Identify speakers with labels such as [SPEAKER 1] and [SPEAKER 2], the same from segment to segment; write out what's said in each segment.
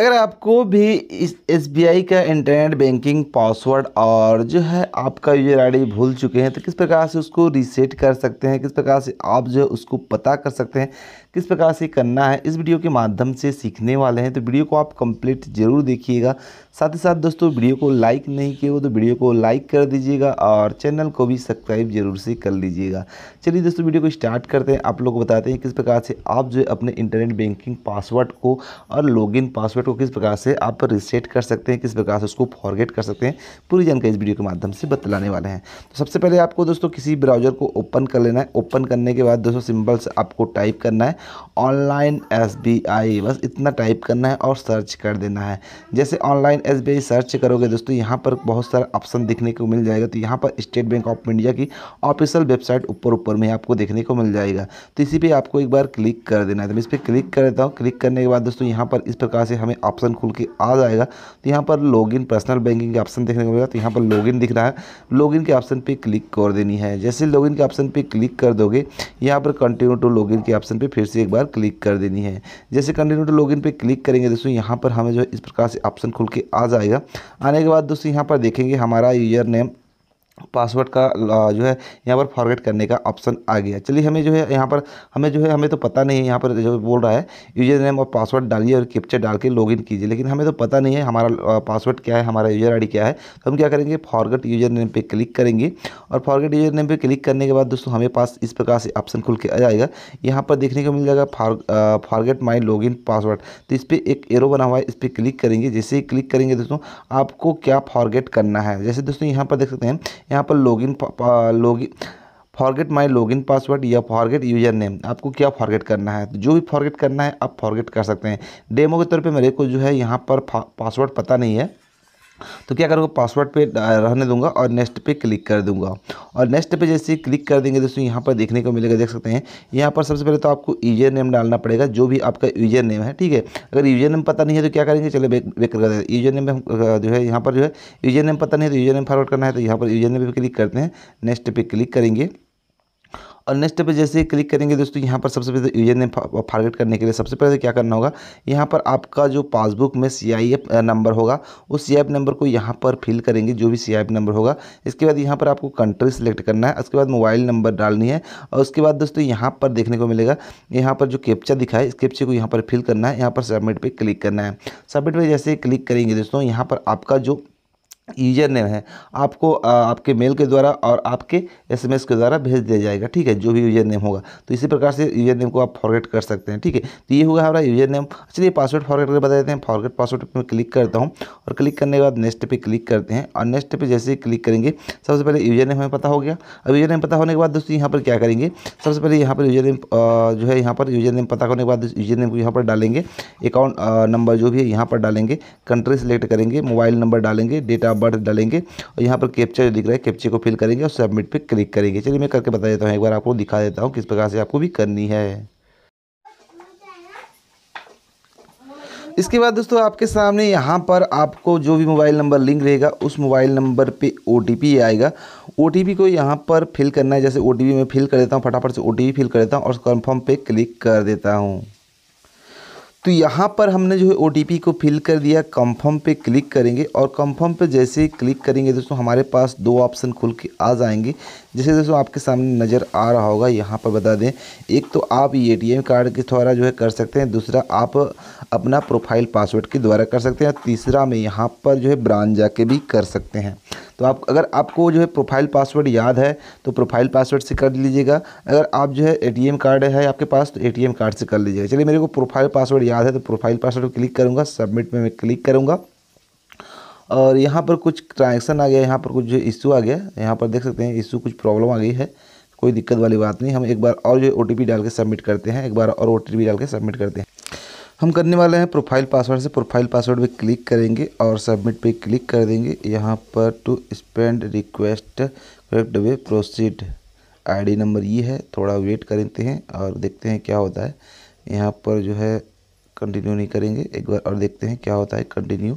[SPEAKER 1] अगर आपको भी इस एस का इंटरनेट बैंकिंग पासवर्ड और जो है आपका यूजर डी भूल चुके हैं तो किस प्रकार से उसको रीसेट कर सकते हैं किस प्रकार से आप जो है उसको पता कर सकते हैं किस प्रकार से करना है इस वीडियो के माध्यम से सीखने वाले हैं तो वीडियो को आप कंप्लीट जरूर देखिएगा साथ ही साथ दोस्तों वीडियो को लाइक नहीं किए हो तो वीडियो को लाइक कर दीजिएगा और चैनल को भी सब्सक्राइब जरूर से कर लीजिएगा चलिए दोस्तों वीडियो को स्टार्ट करते हैं आप लोग को बताते हैं किस प्रकार से आप जो है अपने इंटरनेट बैंकिंग पासवर्ड को और लॉगिन पासवर्ड को किस प्रकार से आप रिसेट कर सकते हैं किस प्रकार से उसको फॉरगेट कर सकते हैं पूरी जानकारी इस वीडियो के माध्यम से बतलाने वाले हैं तो सबसे पहले आपको दोस्तों किसी ब्राउज़र को ओपन कर लेना है ओपन करने के बाद दोस्तों सिंबल्स आपको टाइप करना है ऑनलाइन एस बस इतना टाइप करना है और सर्च कर देना है जैसे ऑनलाइन एस सर्च करोगे दोस्तों यहाँ पर बहुत सारा ऑप्शन देखने को मिल जाएगा तो यहाँ पर स्टेट बैंक ऑफ इंडिया की ऑफिशियल वेबसाइट ऊपर ऊपर में आपको देखने को मिल जाएगा तो इसी पर आपको एक बार क्लिक कर देना है तो इस पर क्लिक कर देता हूँ क्लिक करने के बाद दोस्तों यहाँ पर इस प्रकार से हमें हमें ऑप्शन खुल के आ जाएगा तो यहाँ पर लॉगिन पर्सनल बैंकिंग के ऑप्शन देखने को मिलेगा तो यहाँ पर लॉगिन दिख रहा है लॉगिन के ऑप्शन पे क्लिक कर देनी है जैसे लॉगिन के ऑप्शन पे क्लिक कर दोगे यहाँ पर कंटिन्यू टू लॉगिन के ऑप्शन पे फिर से एक बार क्लिक कर देनी है जैसे कंटिन्यू टू लॉगिन पे क्लिक करेंगे दोस्तों यहाँ पर हमें जो इस प्रकार से ऑप्शन खुल के आ जाएगा आने के बाद दोस्तों यहाँ पर देखेंगे हमारा यूजर नेम पासवर्ड का जो है यहाँ पर फॉरगेट करने का ऑप्शन आ गया चलिए हमें जो है यहाँ पर हमें जो है हमें तो पता नहीं है यहाँ पर जो बोल रहा है यूजर नेम और पासवर्ड डालिए और कैप्चर डाल के लॉगिन कीजिए लेकिन हमें तो पता नहीं है हमारा पासवर्ड क्या है हमारा यूजर आईडी क्या है तो हम क्या करेंगे फॉरगेट यूजर नेम पर क्लिक करेंगे और फॉरगेट यूजर नेम पर क्लिक करने के बाद दोस्तों हमें पास इस प्रकार से ऑप्शन खुल के आ जाएगा यहाँ पर देखने को मिल जाएगा फॉरगेट माई लॉग पासवर्ड तो इस पर एक एरो बना हुआ है इस पर क्लिक करेंगे जैसे ही क्लिक करेंगे दोस्तों आपको क्या फॉरगेट करना है जैसे दोस्तों यहाँ पर देख सकते हैं यहाँ पर login log forget my login password या फॉरगेट यूजर नेम आपको क्या फॉरगेट करना है तो जो भी फॉरगेट करना है आप फॉरगेट कर सकते हैं डेमो के तौर पे मेरे को जो है यहाँ पर पासवर्ड पता नहीं है तो क्या करूँगा पासवर्ड पे रहने दूंगा और नेक्स्ट पे क्लिक कर दूंगा और नेक्स्ट पे जैसे क्लिक कर देंगे दोस्तों यहाँ पर देखने को मिलेगा देख सकते हैं यहाँ पर सबसे पहले तो आपको यूजर नेम डालना पड़ेगा जो भी आपका यूजर नेम है ठीक है अगर यूजर नेम पता नहीं है तो क्या करेंगे चलो बेक कर देते यूजर नेम जो है यहाँ पर जो है यूजर नेम पता नहीं है तो यूजर नेम फॉरवर्ड करना है तो यहाँ पर यूजर नेम पर क्लिक करते हैं नेक्स्ट पे क्लिक करेंगे और नेक्स्ट पे जैसे क्लिक करेंगे दोस्तों यहाँ पर सबसे पहले यूजर नेम फारगेट करने के लिए सबसे पहले क्या करना होगा यहाँ पर आपका जो पासबुक में सी नंबर uh, होगा उस सी नंबर को यहाँ पर फिल करेंगे जो भी सी नंबर होगा इसके बाद यहाँ पर आपको कंट्री सेलेक्ट करना है उसके बाद मोबाइल नंबर डालनी है और उसके बाद दोस्तों यहाँ पर देखने को मिलेगा यहाँ पर जो कैप्चा दिखा है इस कैप्चे को यहाँ पर फिल करना है यहाँ पर सबमिट पर क्लिक करना है सबमिट पर जैसे क्लिक करेंगे दोस्तों यहाँ पर आपका जो यूजर नेम है आपको आपके मेल के द्वारा और आपके एसएमएस के द्वारा भेज दिया जाएगा ठीक है जो भी यूजर नेम होगा तो इसी प्रकार से यूजर नेम को आप फॉरगेट कर सकते हैं ठीक है तो ये हुआ हमारा यूजर नेम चलिए पासवर्ड फॉरगेट करके बता देते हैं फॉरगेट पासवर्ड पर क्लिक करता हूँ और क्लिक करने के बाद नेक्स्ट पे क्लिक करते हैं और नेक्स्ट पर जैसे ही क्लिक करेंगे सबसे पहले यूजर नेम हमें पता हो गया अब यूजर नेम पता होने के बाद दोस्तों यहाँ पर क्या करेंगे सबसे पहले यहाँ पर यूजर नेम जो है यहाँ पर यूजर नेम पता होने के बाद यूजर नेम को यहाँ पर डालेंगे अकाउंट नंबर जो भी है यहाँ पर डालेंगे कंट्री सेलेक्ट करेंगे मोबाइल नंबर डालेंगे डेट नंबर डालेंगे और यहाँ पर कैप्चा जो दिख रहा है कैप्चे को फिल करेंगे और सबमिट पर क्लिक करेंगे चलिए मैं करके बता देता हूँ एक बार आपको दिखा देता हूँ किस प्रकार से आपको भी करनी है इसके बाद दोस्तों आपके सामने यहाँ पर आपको जो भी मोबाइल नंबर लिंक रहेगा उस मोबाइल नंबर पे ओ आएगा ओ को यहाँ पर फिल करना है जैसे ओ में फिल कर देता हूँ फटाफट से ओ फिल कर देता हूँ और कन्फर्म पे क्लिक कर देता हूँ तो यहाँ पर हमने जो है ओ को फिल कर दिया कंफर्म पे क्लिक करेंगे और कंफर्म पे जैसे ही क्लिक करेंगे दोस्तों हमारे पास दो ऑप्शन खुल के आ जाएंगे जैसे दोस्तों आपके सामने नज़र आ रहा होगा यहाँ पर बता दें एक तो आप ए कार्ड के द्वारा जो है कर सकते हैं दूसरा आप अपना प्रोफाइल पासवर्ड के द्वारा कर सकते हैं तीसरा में यहाँ पर जो है ब्रांच जाके भी कर सकते हैं तो आप अगर आपको जो है प्रोफाइल पासवर्ड याद है तो प्रोफाइल पासवर्ड से कर लीजिएगा अगर आप जो है एटीएम कार्ड है आपके पास तो एटीएम कार्ड से कर लीजिएगा चलिए मेरे को प्रोफाइल पासवर्ड याद है तो प्रोफाइल पासवर्ड क्लिक करूँगा सबमिट में मैं क्लिक करूँगा और यहाँ पर कुछ ट्रांजेक्शन आ गया यहाँ पर कुछ जो इशू आ गया यहाँ पर देख सकते हैं इशू कुछ प्रॉब्लम आ गई है कोई दिक्कत वाली बात नहीं हम एक बार और जो ओ डाल के सबमिट करते हैं एक बार और ओ डाल के सबमिट करते हैं हम करने वाले हैं प्रोफाइल पासवर्ड से प्रोफाइल पासवर्ड पे क्लिक करेंगे और सबमिट पे क्लिक कर देंगे यहाँ पर to spend request correct way proceed ID number ये है थोड़ा वेट करते हैं और देखते हैं क्या होता है यहाँ पर जो है कंटिन्यू नहीं करेंगे एक बार और देखते हैं क्या होता है कंटिन्यू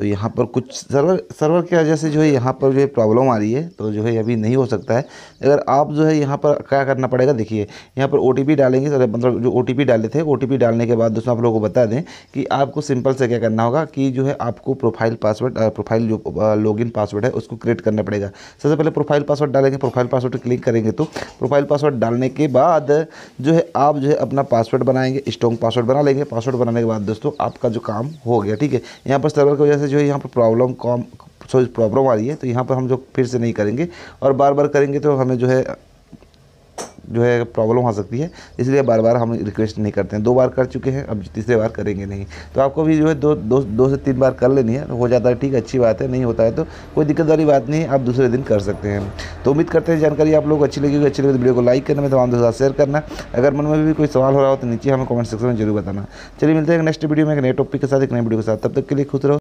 [SPEAKER 1] तो यहाँ पर कुछ सर्वर सर्वर की वजह से जो है यहाँ पर जो है प्रॉब्लम आ रही है तो जो है अभी नहीं हो सकता है अगर आप जो है यहाँ पर क्या करना पड़ेगा देखिए यहाँ पर ओ डालेंगे सर मतलब जो ओ डाले थे ओ डालने के बाद दोस्तों आप लोगों को बता दें कि आपको सिंपल से क्या करना होगा कि जो है आपको प्रोफाइल पासवर्ड प्रोफाइल जो इन पासवर्ड है उसको क्रिएट करना पड़ेगा सबसे पहले प्रोफाइल पासवर्ड डालेंगे प्रोफाइल पासवर्ड क्लिक करेंगे तो प्रोफाइल पासवर्ड डालने के बाद जो है आप जो है अपना पासवर्ड बनाएंगे स्ट्रॉन्ग पासवर्ड बना लेंगे पासवर्ड बनाने के बाद दोस्तों आपका जो काम हो गया ठीक है यहाँ पर सर्वर की वजह से जो है यहाँ पर प्रॉब्लम कॉम सॉरी प्रॉब्लम आ रही है तो यहाँ पर हम जो फिर से नहीं करेंगे और बार बार करेंगे तो हमें जो है जो है प्रॉब्लम आ सकती है इसलिए बार बार हम रिक्वेस्ट नहीं करते हैं दो बार कर चुके हैं अब तीसरे बार करेंगे नहीं तो आपको भी जो है दो दो दो से तीन बार कर लेनी है हो जाता है ठीक अच्छी बात है नहीं होता है तो कोई दिक्कत वाली बात नहीं है आप दूसरे दिन कर सकते हैं तो उम्मीद करते हैं जानकारी आप लोग अच्छी लगेगी अच्छी लगी तो वीडियो को लाइक करना तमाम दोस्तों शेयर करना अगर मन में भी कोई सवाल हो रहा हो तो नीचे हमें कमेंट सेक्शन में जरूर बताना चलिए मिलते हैं नेक्स्ट वीडियो में एक नए टॉपिक के साथ एक नए वीडियो के साथ तब तक के लिए खुश रहो